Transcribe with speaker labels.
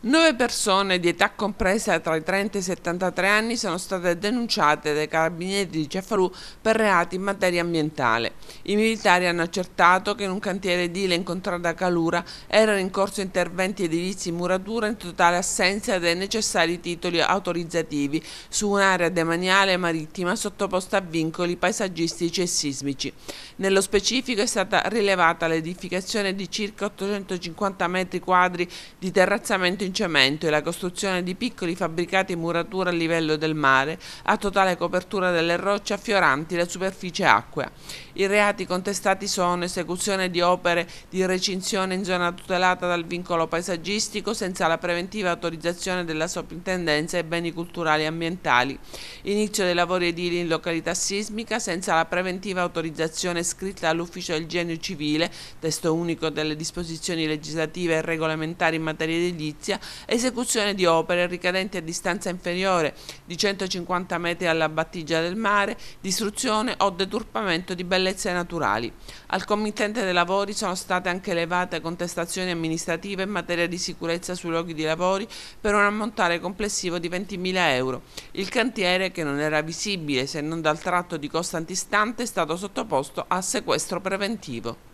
Speaker 1: Nove persone di età compresa tra i 30 e i 73 anni sono state denunciate dai carabinieri di Cefalù per reati in materia ambientale. I militari hanno accertato che in un cantiere edile incontrato da Calura erano in corso interventi edilizi in muratura in totale assenza dei necessari titoli autorizzativi su un'area demaniale marittima sottoposta a vincoli paesaggistici e sismici. Nello specifico è stata rilevata l'edificazione di circa 850 metri quadri di terrazzamento in in cemento e la costruzione di piccoli fabbricati in muratura a livello del mare, a totale copertura delle rocce affioranti la superficie acquea. I reati contestati sono esecuzione di opere di recinzione in zona tutelata dal vincolo paesaggistico senza la preventiva autorizzazione della soprintendenza ai beni culturali e ambientali, inizio dei lavori edili in località sismica senza la preventiva autorizzazione scritta all'ufficio del genio civile, testo unico delle disposizioni legislative e regolamentari in materia edilizia, esecuzione di opere ricadenti a distanza inferiore di 150 metri alla battigia del mare, distruzione o deturpamento di bellezze naturali. Al committente dei lavori sono state anche elevate contestazioni amministrative in materia di sicurezza sui luoghi di lavori per un ammontare complessivo di 20.000 euro. Il cantiere, che non era visibile se non dal tratto di costa antistante, è stato sottoposto a sequestro preventivo.